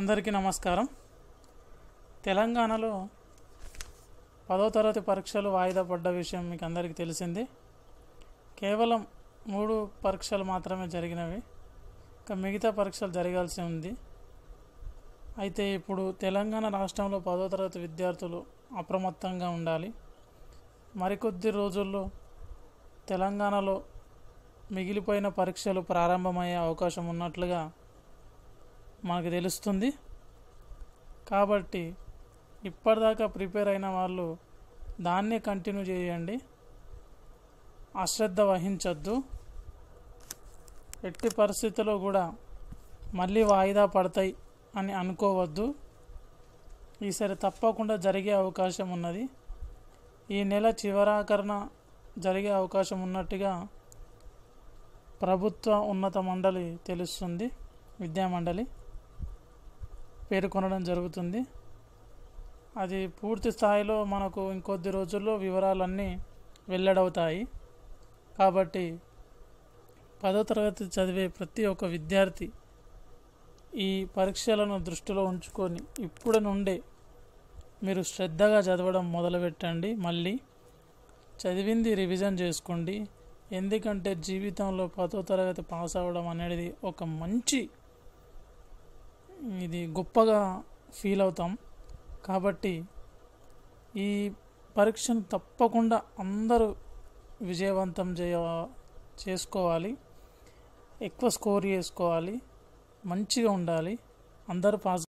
అందరికీ నమస్కారం తెలంగాణలో పదో తరగతి పరీక్షలు వాయిదా పడ్డ విషయం మీకు అందరికీ తెలిసింది కేవలం మూడు పరీక్షలు మాత్రమే జరిగినవి ఇంకా మిగతా పరీక్షలు జరగాల్సి ఉంది అయితే ఇప్పుడు తెలంగాణ రాష్ట్రంలో పదో తరగతి విద్యార్థులు అప్రమత్తంగా ఉండాలి మరికొద్ది రోజుల్లో తెలంగాణలో మిగిలిపోయిన పరీక్షలు ప్రారంభమయ్యే అవకాశం ఉన్నట్లుగా మనకు తెలుస్తుంది కాబట్టి ఇప్పటిదాకా ప్రిపేర్ అయిన వాళ్ళు దాన్నే కంటిన్యూ చేయండి అశ్రద్ధ వహించద్దు ఎట్టి పరిస్థితుల్లో కూడా మళ్ళీ వాయిదా పడతాయి అని అనుకోవద్దు ఈసారి తప్పకుండా జరిగే అవకాశం ఉన్నది ఈ నెల చివరాకరణ జరిగే అవకాశం ఉన్నట్టుగా ప్రభుత్వ ఉన్నత మండలి తెలుస్తుంది విద్యామండలి పేర్కొనడం జరుగుతుంది అది పూర్తి స్థాయిలో మనకు ఇంకొద్ది రోజుల్లో వివరాలన్నీ వెల్లడవుతాయి కాబట్టి పదో తరగతి చదివే ప్రతి ఒక్క విద్యార్థి ఈ పరీక్షలను దృష్టిలో ఉంచుకొని ఇప్పుడు నుండే మీరు శ్రద్ధగా చదవడం మొదలుపెట్టండి మళ్ళీ చదివింది రివిజన్ చేసుకోండి ఎందుకంటే జీవితంలో పదో తరగతి పాస్ అవ్వడం అనేది ఒక మంచి ఇది గొప్పగా ఫీల్ అవుతాం కాబట్టి ఈ పరీక్షను తప్పకుండా అందరూ విజయవంతం చేయ చేసుకోవాలి ఎక్కువ స్కోర్ చేసుకోవాలి మంచిగా ఉండాలి అందరూ పాస్